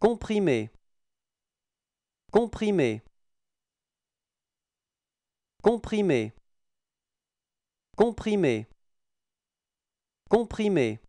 Comprimé. Comprimé. Comprimé. Comprimé. Comprimé.